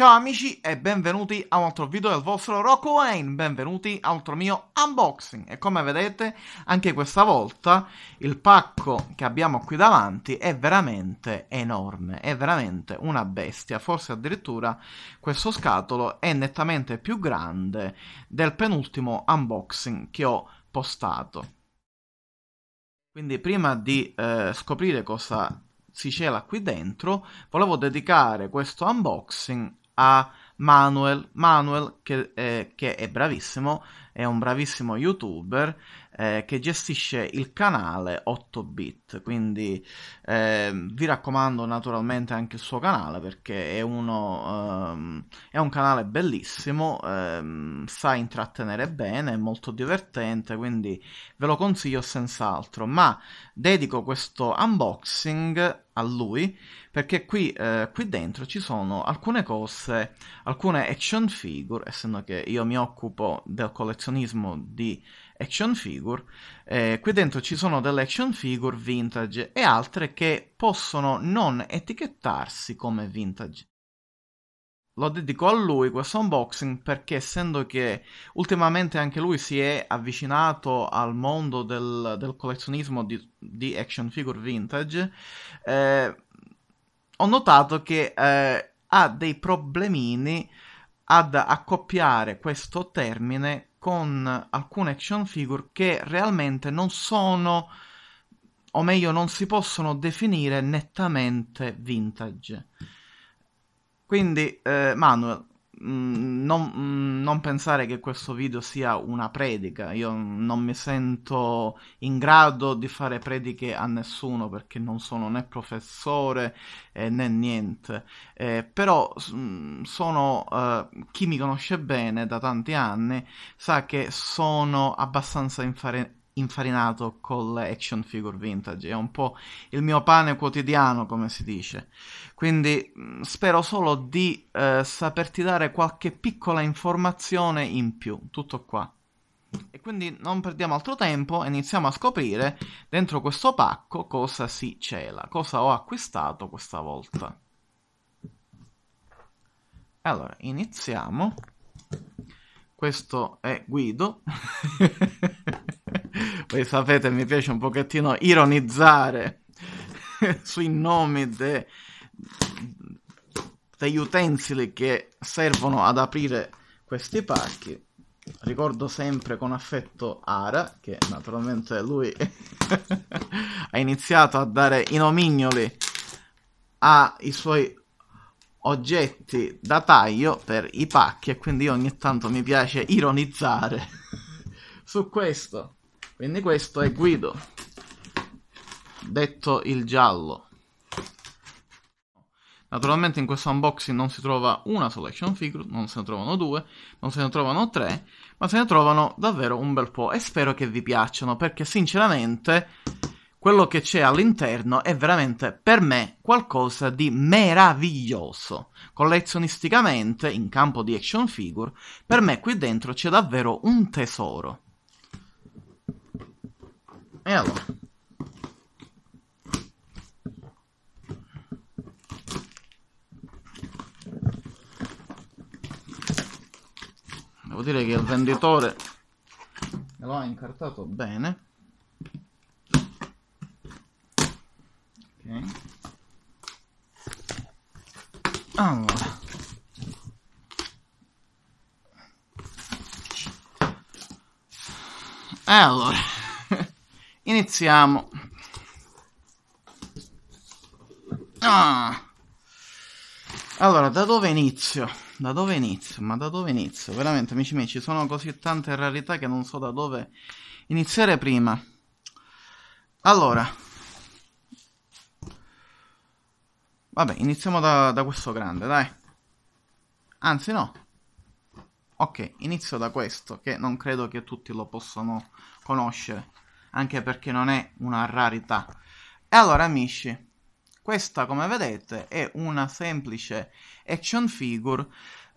Ciao amici e benvenuti a un altro video del vostro Rocco Wayne, benvenuti a un altro mio unboxing e come vedete anche questa volta il pacco che abbiamo qui davanti è veramente enorme, è veramente una bestia, forse addirittura questo scatolo è nettamente più grande del penultimo unboxing che ho postato. Quindi prima di eh, scoprire cosa si cela qui dentro, volevo dedicare questo unboxing a Manuel, Manuel che, eh, che è bravissimo, è un bravissimo youtuber eh, che gestisce il canale 8bit, quindi eh, vi raccomando naturalmente anche il suo canale perché è, uno, ehm, è un canale bellissimo, ehm, sa intrattenere bene, è molto divertente, quindi ve lo consiglio senz'altro, ma dedico questo unboxing a lui, perché qui, eh, qui, dentro ci sono alcune cose, alcune action figure, essendo che io mi occupo del collezionismo di action figure, eh, qui dentro ci sono delle action figure vintage e altre che possono non etichettarsi come vintage lo dedico a lui questo unboxing perché essendo che ultimamente anche lui si è avvicinato al mondo del, del collezionismo di, di, action figure vintage, eh, ho notato che eh, ha dei problemini ad accoppiare questo termine con alcune action figure che realmente non sono, o meglio non si possono definire nettamente vintage. Quindi, eh, Manuel, mh, mm, non, mh, mm, non, pensare che questo video sia una predica. Io non mi sento in grado di fare prediche a nessuno perché non sono né professore eh, né niente. Eh, però mh, mm, sono eh, chi mi conosce bene da tanti anni sa che sono abbastanza infare- infarinato con le action figure vintage, è un po' il mio pane quotidiano, come si dice. Quindi mm, spero solo di eh, saperti dare qualche piccola informazione in più, tutto qua. E quindi non perdiamo altro tempo e iniziamo a scoprire dentro questo pacco cosa si cela, cosa ho acquistato questa volta. Allora, iniziamo. Questo è Guido. voi sapete mi piace un pochettino ironizzare sui nomi de, degli utensili che servono ad aprire questi pacchi ricordo sempre con affetto Ara, che naturalmente lui ha iniziato a dare i nomignoli ai suoi oggetti da taglio per i pacchi e quindi ogni tanto mi piace ironizzare su questo. Quindi questo è Guido, detto il giallo. Naturalmente in questo unboxing non si trova una solo action figure, non se ne trovano due, non se ne trovano tre, ma se ne trovano davvero un bel po' e spero che vi piacciono perché sinceramente quello che c'è all'interno è veramente per me qualcosa di meraviglioso. Collezionisticamente, in campo di action figure, per me qui dentro c'è davvero un tesoro. E allora. Devo dire che il venditore me lo ha incartato bene. Ok. Allora. E allora. Iniziamo. Ah. Allora, da dove inizio? Da dove inizio? Ma da dove inizio? Veramente, amici miei, ci sono così tante rarità che non so da dove iniziare prima. Allora. Vabbè, iniziamo da, da questo grande, dai. Anzi, no. Ok, inizio da questo, che non credo che tutti lo possano conoscere anche perché non è una rarità. E allora amici, questa come vedete è una semplice action figure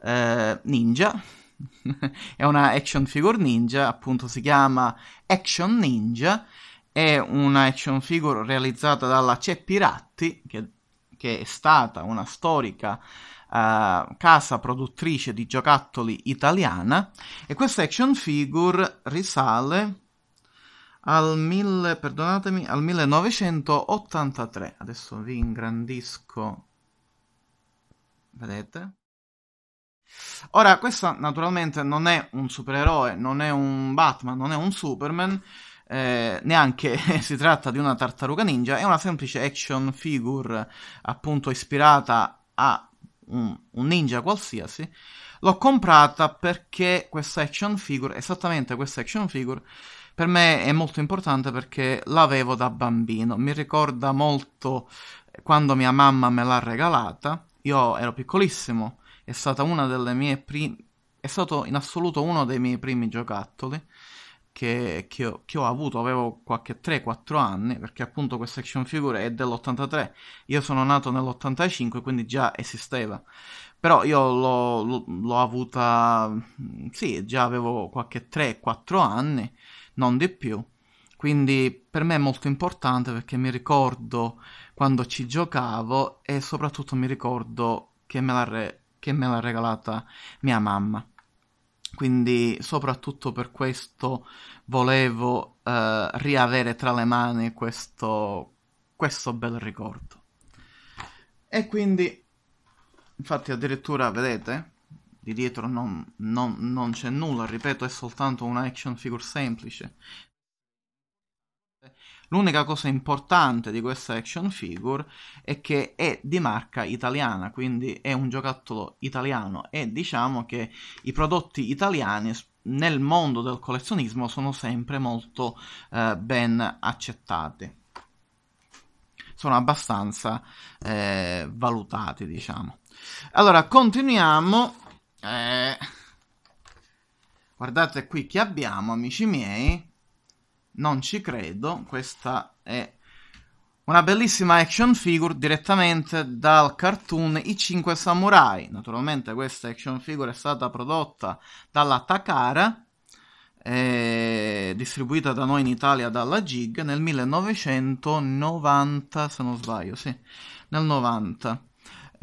eh, ninja, è una action figure ninja, appunto si chiama Action Ninja, è una action figure realizzata dalla Ceppi Ratti, che, che è stata una storica Uh, casa produttrice di giocattoli italiana e questa action figure risale al, mille, al 1983. Adesso vi ingrandisco. Vedete? Ora, questo naturalmente non è un supereroe, non è un Batman, non è un Superman, eh, neanche si tratta di una tartaruga ninja, è una semplice action figure appunto ispirata a un, un ninja qualsiasi. L'ho comprata perché questa action figure, esattamente questa action figure, per me è molto importante perché l'avevo da bambino. Mi ricorda molto quando mia mamma me l'ha regalata. Io ero piccolissimo, è stata una delle mie prime. È stato in assoluto uno dei miei primi giocattoli che, che, ho, che ho, avuto. Avevo qualche 3-4 anni, perché appunto questa action figure è dell'83. Io sono nato nell'85, quindi già esisteva. Però io l'ho, l'ho avuta. Sì, già avevo qualche 3-4 anni non di più. Quindi per me è molto importante perché mi ricordo quando ci giocavo e soprattutto mi ricordo che me l'ha, re- che me l'ha regalata mia mamma. Quindi soprattutto per questo volevo eh, riavere tra le mani questo, questo bel ricordo. E quindi, infatti addirittura, vedete, di dietro non, non, non c'è nulla, ripeto, è soltanto una action figure semplice. L'unica cosa importante di questa action figure è che è di marca italiana, quindi è un giocattolo italiano e diciamo che i prodotti italiani nel mondo del collezionismo sono sempre molto eh, ben accettati. Sono abbastanza eh, valutati, diciamo. Allora, continuiamo eh. Guardate qui che abbiamo, amici miei. Non ci credo. Questa è una bellissima action figure direttamente dal cartoon I 5 Samurai. Naturalmente questa action figure è stata prodotta dalla Takara, eh, distribuita da noi in Italia dalla Gig nel 1990, se non sbaglio, sì, nel 90.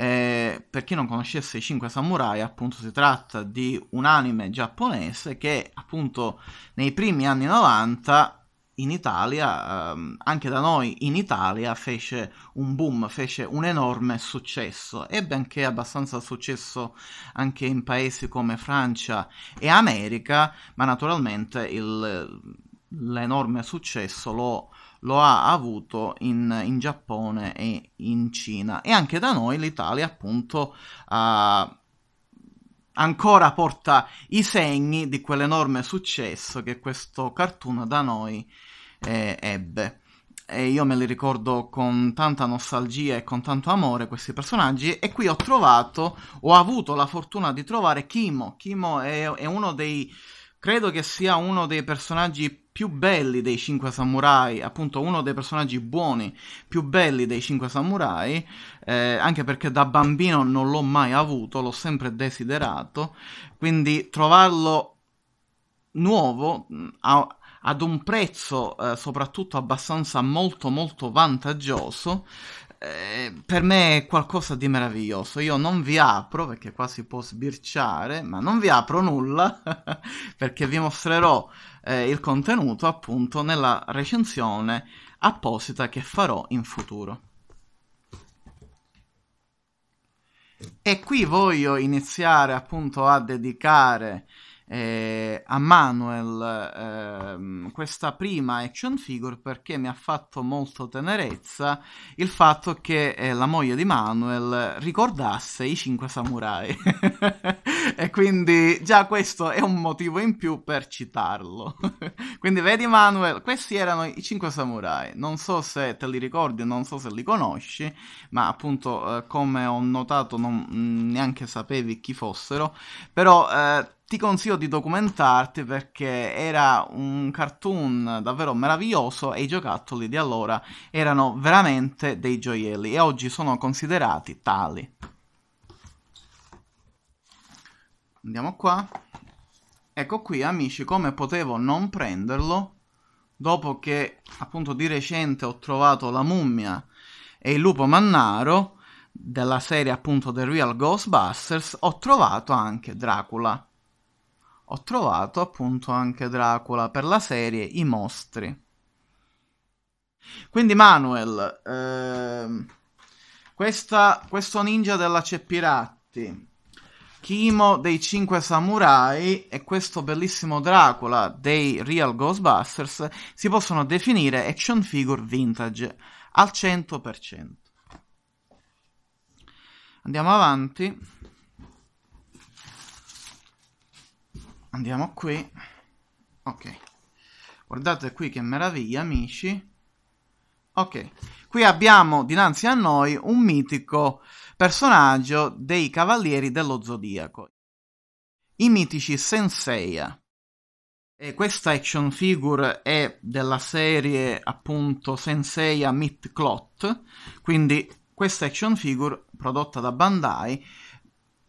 Eh, per chi non conoscesse i 5 Samurai, appunto si tratta di un anime giapponese che appunto nei primi anni 90 in Italia, ehm, anche da noi in Italia, fece un boom, fece un enorme successo. Ebbe anche abbastanza successo anche in paesi come Francia e America, ma naturalmente il, l'enorme successo lo lo ha avuto in, in Giappone e in Cina e anche da noi l'Italia appunto uh, ancora porta i segni di quell'enorme successo che questo cartoon da noi eh, ebbe e io me li ricordo con tanta nostalgia e con tanto amore questi personaggi e qui ho trovato, ho avuto la fortuna di trovare Kimo. Kimo è, è uno dei, credo che sia uno dei personaggi più più belli dei 5 Samurai, appunto uno dei personaggi buoni più belli dei 5 Samurai, eh, anche perché da bambino non l'ho mai avuto, l'ho sempre desiderato, quindi trovarlo nuovo mm, a, ad un prezzo eh, soprattutto abbastanza molto molto vantaggioso eh, per me è qualcosa di meraviglioso. Io non vi apro perché qua si può sbirciare, ma non vi apro nulla perché vi mostrerò eh, il contenuto appunto nella recensione apposita che farò in futuro. E qui voglio iniziare appunto a dedicare eh, a Manuel eh, questa prima action figure perché mi ha fatto molto tenerezza il fatto che eh, la moglie di Manuel ricordasse i cinque samurai e quindi già questo è un motivo in più per citarlo quindi vedi Manuel questi erano i cinque samurai non so se te li ricordi non so se li conosci ma appunto eh, come ho notato non, mm, neanche sapevi chi fossero però eh, ti consiglio di documentarti perché era un cartoon davvero meraviglioso e i giocattoli di allora erano veramente dei gioielli e oggi sono considerati tali. Andiamo qua. Ecco qui amici come potevo non prenderlo dopo che appunto di recente ho trovato la mummia e il lupo mannaro della serie appunto The Real Ghostbusters ho trovato anche Dracula ho trovato appunto anche Dracula per la serie I Mostri. Quindi Manuel, ehm, questa, questo ninja della Ceppiratti, Kimo dei Cinque Samurai e questo bellissimo Dracula dei Real Ghostbusters si possono definire action figure vintage al 100%. Andiamo avanti. andiamo qui ok guardate qui che meraviglia amici ok qui abbiamo dinanzi a noi un mitico personaggio dei cavalieri dello zodiaco i mitici Senseiya e questa action figure è della serie appunto Senseiya Myth Clot quindi questa action figure prodotta da Bandai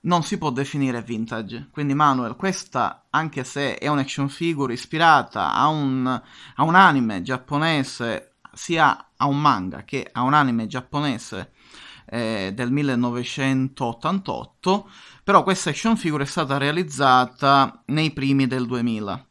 non si può definire vintage. Quindi Manuel, questa, anche se è un'action figure ispirata a un, a un anime giapponese, sia a un manga che a un anime giapponese eh, del 1988, però questa action figure è stata realizzata nei primi del 2000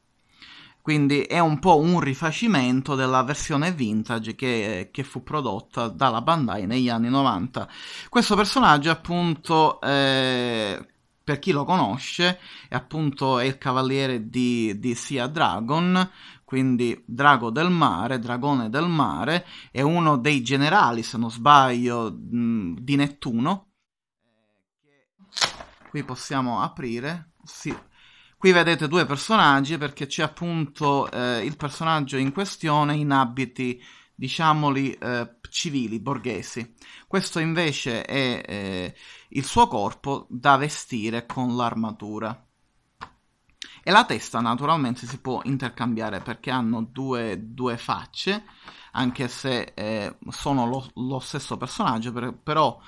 quindi è un po' un rifacimento della versione vintage che, che fu prodotta dalla Bandai negli anni 90. Questo personaggio appunto... Eh, per chi lo conosce, è appunto il cavaliere di, di Sia Dragon, quindi drago del mare, dragone del mare, è uno dei generali, se non sbaglio, mm, di Nettuno. Qui possiamo aprire, sì, Qui vedete due personaggi perché c'è appunto eh, il personaggio in questione in abiti, diciamoli, eh, civili, borghesi. Questo invece è eh, il suo corpo da vestire con l'armatura. E la testa naturalmente si può intercambiare perché hanno due, due facce, anche se eh, sono lo, lo stesso personaggio, per, però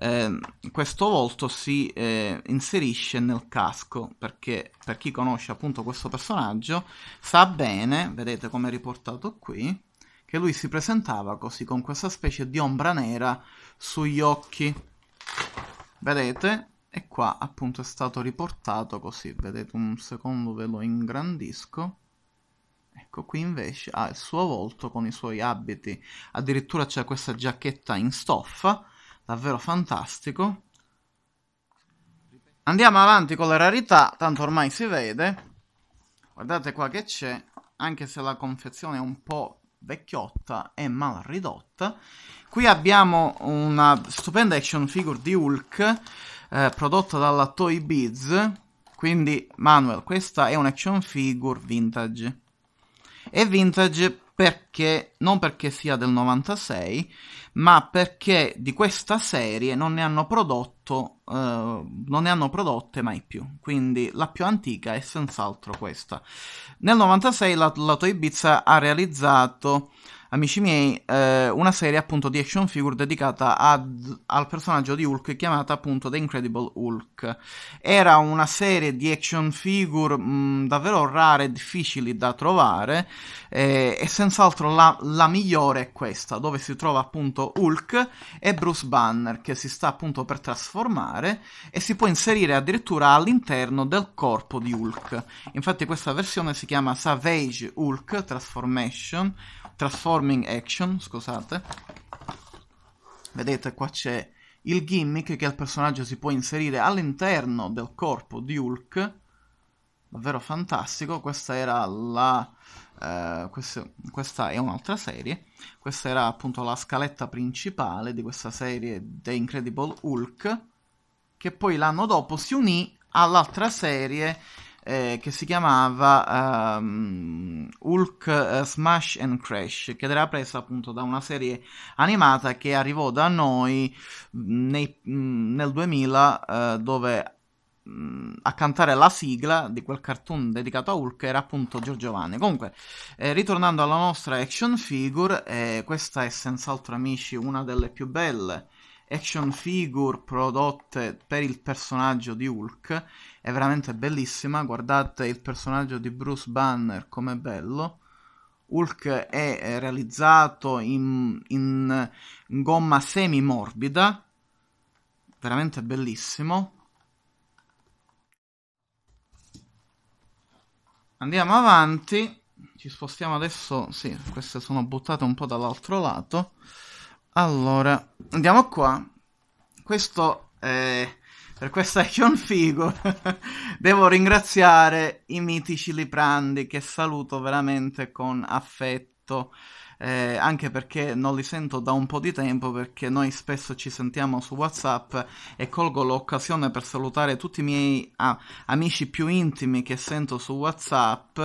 Ehm, questo volto si eh, inserisce nel casco perché per chi conosce appunto questo personaggio sa bene, vedete come è riportato qui, che lui si presentava così con questa specie di ombra nera sugli occhi. Vedete? E qua appunto è stato riportato così, vedete un secondo ve lo ingrandisco. Ecco, qui invece ha il suo volto con i suoi abiti, addirittura c'è questa giacchetta in stoffa davvero fantastico. Andiamo avanti con le rarità, tanto ormai si vede. Guardate qua che c'è, anche se la confezione è un po' vecchiotta e mal ridotta. Qui abbiamo una stupenda action figure di Hulk, eh, prodotta dalla Toy Biz. Quindi, Manuel, questa è un'action figure vintage. E vintage perché, non perché sia del 96, ma perché di questa serie non ne hanno prodotto, eh, non ne hanno prodotte mai più. Quindi la più antica è senz'altro questa. Nel 96 la, la Toy Biz ha realizzato amici miei, eh, una serie appunto di action figure dedicata ad, al personaggio di Hulk chiamata appunto The Incredible Hulk. Era una serie di action figure mh, mm, davvero rare e difficili da trovare eh, e senz'altro la, la, migliore è questa, dove si trova appunto Hulk e Bruce Banner che si sta appunto per trasformare e si può inserire addirittura all'interno del corpo di Hulk. Infatti questa versione si chiama Savage Hulk Transformation Transforming Action, scusate. Vedete qua c'è il gimmick che il personaggio si può inserire all'interno del corpo di Hulk. Davvero fantastico, questa era la... Eh, questa, questa è un'altra serie, questa era appunto la scaletta principale di questa serie The Incredible Hulk, che poi l'anno dopo si unì all'altra serie eh, che si chiamava um, Hulk eh, Smash and Crash, che era presa appunto da una serie animata che arrivò da noi mm, nei, mm, nel 2000 eh, dove mm, a cantare la sigla di quel cartoon dedicato a Hulk era appunto Giorgio Vanni. Comunque, eh, ritornando alla nostra action figure, eh, questa è senz'altro, amici, una delle più belle action figure prodotte per il personaggio di Hulk. È veramente bellissima. Guardate il personaggio di Bruce Banner com'è bello. Hulk è eh, realizzato in, in gomma semi morbida, veramente bellissimo. Andiamo avanti, ci spostiamo adesso, sì, queste sono buttate un po' dall'altro lato. Allora, andiamo qua. Questo è... Per questa action figure devo ringraziare i mitici Liprandi che saluto veramente con affetto eh, anche perché non li sento da un po' di tempo, perché noi spesso ci sentiamo su WhatsApp e colgo l'occasione per salutare tutti i miei ah, amici più intimi che sento su WhatsApp,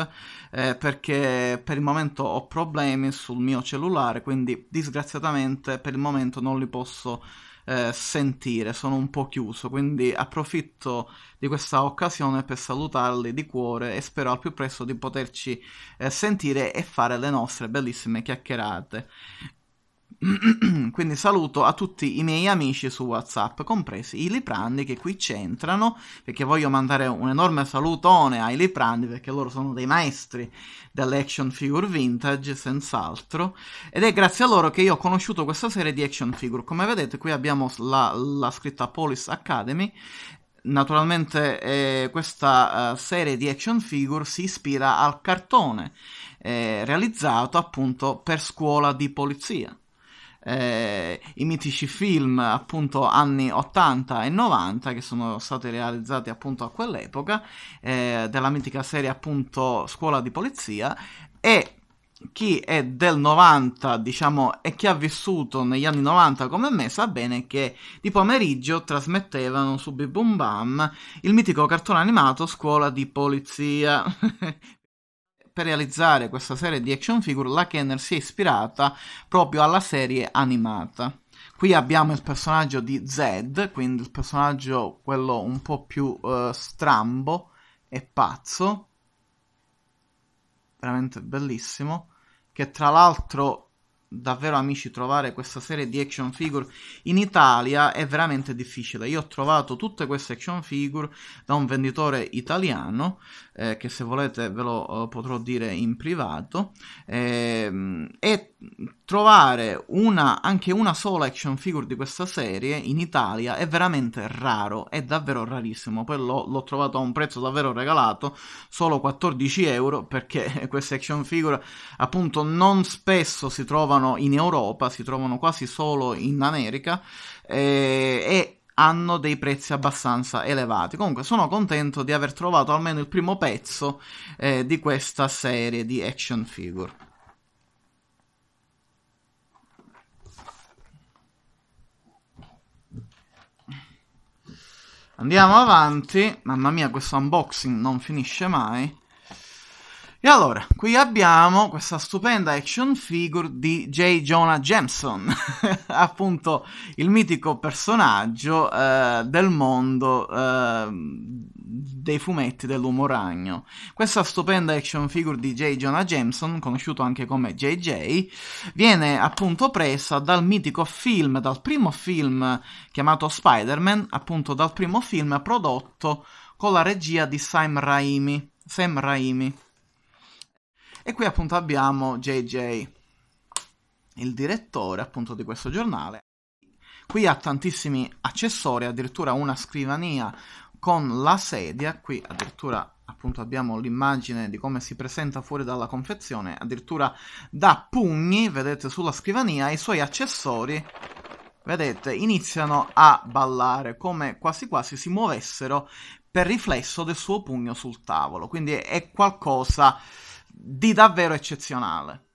eh, perché per il momento ho problemi sul mio cellulare, quindi disgraziatamente per il momento non li posso salutare eh, sentire, sono un po' chiuso, quindi approfitto di questa occasione per salutarli di cuore e spero al più presto di poterci eh, sentire e fare le nostre bellissime chiacchierate. Quindi saluto a tutti i miei amici su WhatsApp, compresi i Liprandi che qui c'entrano, perché voglio mandare un enorme salutone ai Liprandi perché loro sono dei maestri delle action figure vintage, senz'altro. Ed è grazie a loro che io ho conosciuto questa serie di action figure. Come vedete qui abbiamo la, la scritta Police Academy naturalmente eh, questa uh, serie di action figure si ispira al cartone eh, realizzato appunto per scuola di polizia eh, i mitici film appunto anni 80 e 90 che sono stati realizzati appunto a quell'epoca, eh, della mitica serie appunto Scuola di Polizia e chi è del 90, diciamo, e chi ha vissuto negli anni 90 come me sa bene che di pomeriggio trasmettevano su Bibum Bam il mitico cartone animato Scuola di Polizia. per realizzare questa serie di action figure la Kenner si è ispirata proprio alla serie animata. Qui abbiamo il personaggio di Zed, quindi il personaggio quello un po' più uh, strambo e pazzo, veramente bellissimo, che tra l'altro davvero amici trovare questa serie di action figure in Italia è veramente difficile. Io ho trovato tutte queste action figure da un venditore italiano, eh, che se volete ve lo eh, potrò dire in privato, ehm, e trovare una, anche una sola action figure di questa serie in Italia è veramente raro, è davvero rarissimo, poi l'ho, l'ho trovato a un prezzo davvero regalato, solo 14 euro, perché queste action figure appunto non spesso si trovano in Europa, si trovano quasi solo in America, eh, e hanno dei prezzi abbastanza elevati. Comunque sono contento di aver trovato almeno il primo pezzo eh, di questa serie di action figure. Andiamo avanti, mamma mia questo unboxing non finisce mai. E allora, qui abbiamo questa stupenda action figure di J. Jonah Jameson, appunto il mitico personaggio eh, del mondo eh, dei fumetti dell'Uomo Ragno. Questa stupenda action figure di J. Jonah Jameson, conosciuto anche come JJ, viene appunto presa dal mitico film, dal primo film chiamato Spider-Man, appunto dal primo film prodotto con la regia di Sam Raimi. Sam Raimi. E qui appunto abbiamo JJ, il direttore appunto di questo giornale. Qui ha tantissimi accessori, addirittura una scrivania con la sedia, qui addirittura appunto abbiamo l'immagine di come si presenta fuori dalla confezione, addirittura da pugni, vedete sulla scrivania, i suoi accessori, vedete, iniziano a ballare come quasi quasi si muovessero per riflesso del suo pugno sul tavolo, quindi è qualcosa di davvero eccezionale.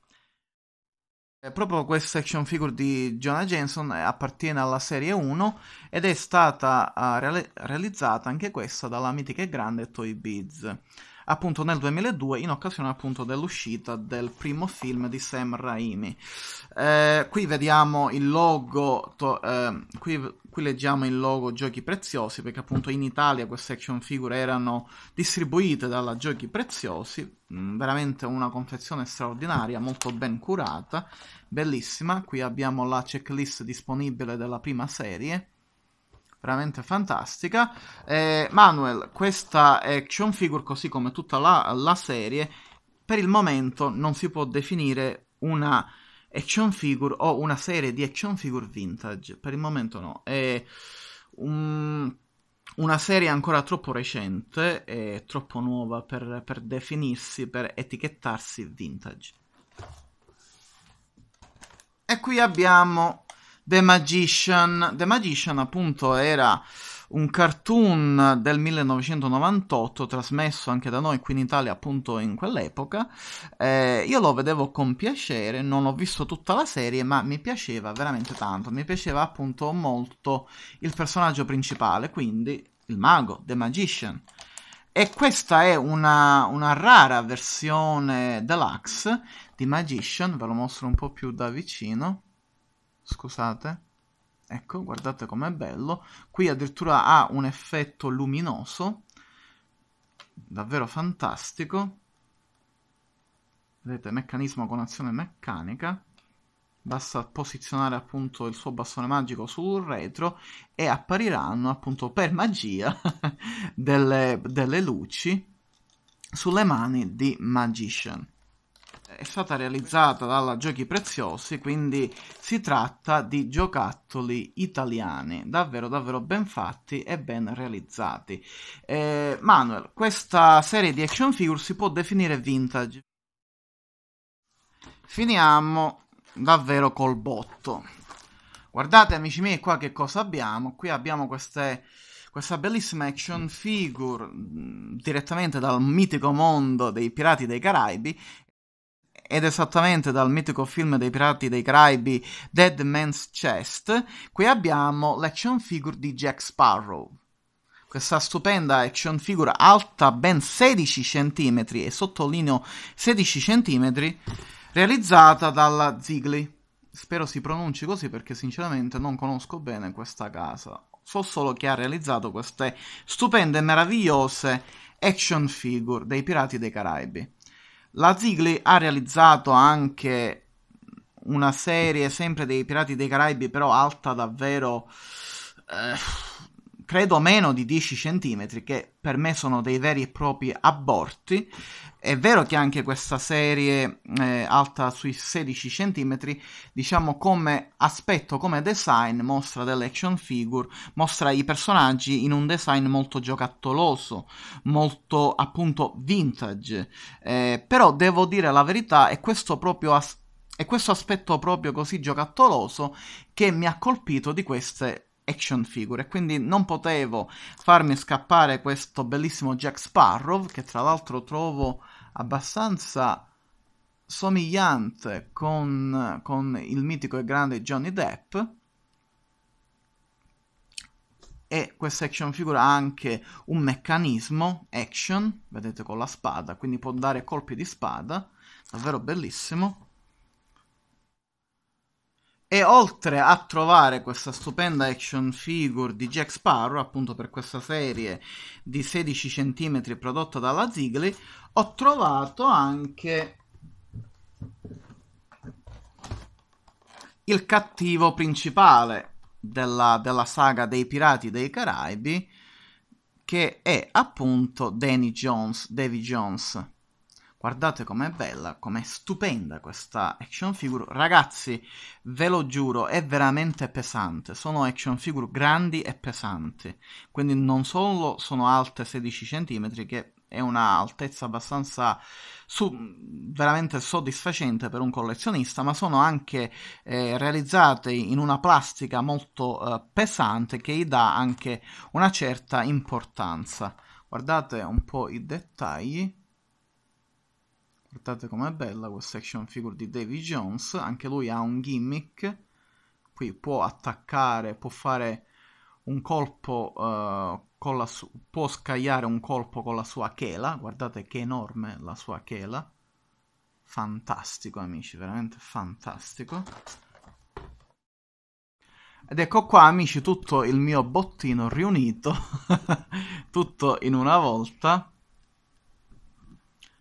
Eh, proprio questa action figure di Jonah Jameson eh, appartiene alla serie 1 ed è stata uh, eh, reali- realizzata anche questa dalla mitica e grande Toy Biz appunto nel 2002 in occasione appunto dell'uscita del primo film di Sam Raimi. Eh, qui vediamo il logo, to- eh, qui, qui, leggiamo il logo Giochi Preziosi perché appunto in Italia queste action figure erano distribuite dalla Giochi Preziosi, mm, veramente una confezione straordinaria, molto ben curata, bellissima. Qui abbiamo la checklist disponibile della prima serie veramente fantastica. Eh, Manuel, questa action figure, così come tutta la, la, serie, per il momento non si può definire una action figure o una serie di action figure vintage. Per il momento no. È un, una serie ancora troppo recente e troppo nuova per, per definirsi, per etichettarsi vintage. E qui abbiamo The Magician. The Magician, appunto, era un cartoon del 1998 trasmesso anche da noi qui in Italia appunto in quell'epoca eh, io lo vedevo con piacere non ho visto tutta la serie ma mi piaceva veramente tanto mi piaceva appunto molto il personaggio principale quindi il mago The Magician e questa è una, una rara versione deluxe di Magician ve lo mostro un po' più da vicino scusate ecco guardate com'è bello qui addirittura ha un effetto luminoso davvero fantastico vedete meccanismo con azione meccanica basta posizionare appunto il suo bastone magico sul retro e appariranno appunto per magia delle, delle luci sulle mani di Magician è stata realizzata dalla Giochi Preziosi, quindi si tratta di giocattoli italiani, davvero davvero ben fatti e ben realizzati. Eh, Manuel, questa serie di action figure si può definire vintage. Finiamo davvero col botto. Guardate amici miei qua che cosa abbiamo, qui abbiamo queste questa bellissima action figure mm, direttamente dal mitico mondo dei Pirati dei Caraibi ed esattamente dal mitico film dei Pirati dei Caraibi Dead Man's Chest, qui abbiamo l'action figure di Jack Sparrow. Questa stupenda action figure alta ben 16 cm e sottolineo 16 cm realizzata dalla Ziegli. Spero si pronunci così perché sinceramente non conosco bene questa casa. So solo che ha realizzato queste stupende e meravigliose action figure dei Pirati dei Caraibi. La Zigley ha realizzato anche una serie sempre dei Pirati dei Caraibi, però alta davvero... Eh, credo meno di 10 cm, che per me sono dei veri e propri aborti. È vero che anche questa serie eh, alta sui 16 cm, diciamo come aspetto, come design, mostra delle action figure, mostra i personaggi in un design molto giocattoloso, molto appunto vintage. Eh, però devo dire la verità, è questo proprio aspetto è questo aspetto proprio così giocattoloso che mi ha colpito di queste action figure e quindi non potevo farmi scappare questo bellissimo Jack Sparrow che tra l'altro trovo abbastanza somigliante con, con il mitico e grande Johnny Depp e questa action figure ha anche un meccanismo action, vedete con la spada, quindi può dare colpi di spada, davvero bellissimo e oltre a trovare questa stupenda action figure di Jack Sparrow, appunto per questa serie di 16 cm prodotta dalla Ziggly, ho trovato anche il cattivo principale della, della saga dei Pirati dei Caraibi, che è appunto Danny Jones, Davy Jones. Guardate com'è bella, com'è stupenda questa action figure. Ragazzi, ve lo giuro, è veramente pesante. Sono action figure grandi e pesanti. Quindi non solo sono alte 16 cm, che è un'altezza abbastanza su, veramente soddisfacente per un collezionista, ma sono anche eh, realizzate in una plastica molto eh, pesante che gli dà anche una certa importanza. Guardate un po' i dettagli Guardate com'è bella questa action figure di Davy Jones, anche lui ha un gimmick, qui può attaccare, può fare un colpo uh, con la su- può scagliare un colpo con la sua chela, guardate che enorme la sua chela. Fantastico, amici, veramente fantastico. Ed ecco qua, amici, tutto il mio bottino riunito, tutto in una volta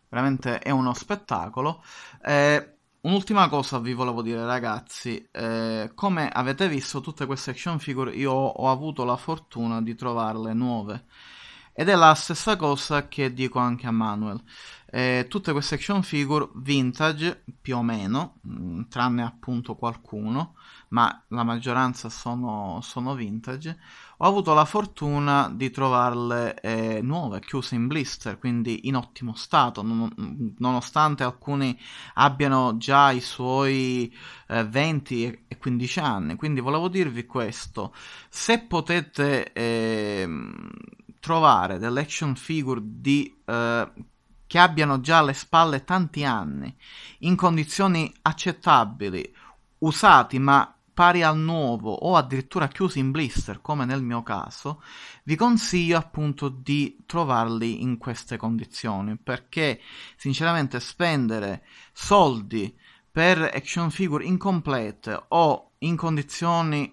veramente è uno spettacolo. Eh, Un'ultima cosa vi volevo dire ragazzi, eh, come avete visto tutte queste action figure io ho avuto la fortuna di trovarle nuove ed è la stessa cosa che dico anche a Manuel. Eh, tutte queste action figure vintage più o meno, mh, mm, tranne appunto qualcuno, ma la maggioranza sono, sono vintage, ho avuto la fortuna di trovarle eh, nuove, chiuse in blister, quindi in ottimo stato, non, nonostante alcuni abbiano già i suoi eh, 20 e 15 anni. Quindi volevo dirvi questo, se potete eh, trovare delle action figure di eh, che abbiano già alle spalle tanti anni, in condizioni accettabili, usati ma pari al nuovo o addirittura chiusi in blister come nel mio caso, vi consiglio appunto di trovarli in queste condizioni perché sinceramente spendere soldi per action figure incomplete o in condizioni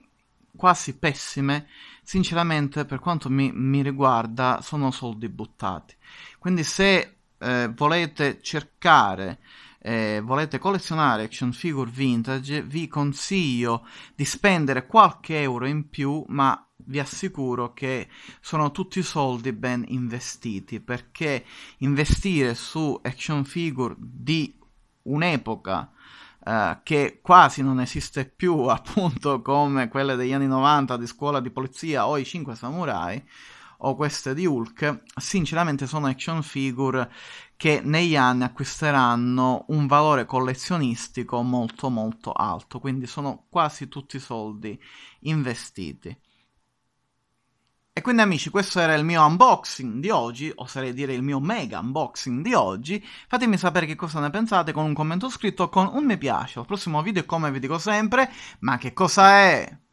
quasi pessime, sinceramente per quanto mi, mi riguarda sono soldi buttati. Quindi se eh, volete cercare eh, volete collezionare action figure vintage, vi consiglio di spendere qualche euro in più, ma vi assicuro che sono tutti soldi ben investiti perché investire su action figure di un'epoca Uh, che quasi non esiste più, appunto come quelle degli anni 90 di scuola di polizia o i 5 samurai o queste di Hulk, sinceramente sono action figure che negli anni acquisteranno un valore collezionistico molto molto alto, quindi sono quasi tutti i soldi investiti. E quindi amici, questo era il mio unboxing di oggi, oserei dire il mio mega unboxing di oggi. Fatemi sapere che cosa ne pensate con un commento scritto, o con un mi piace. Al prossimo video, come vi dico sempre, ma che cosa è?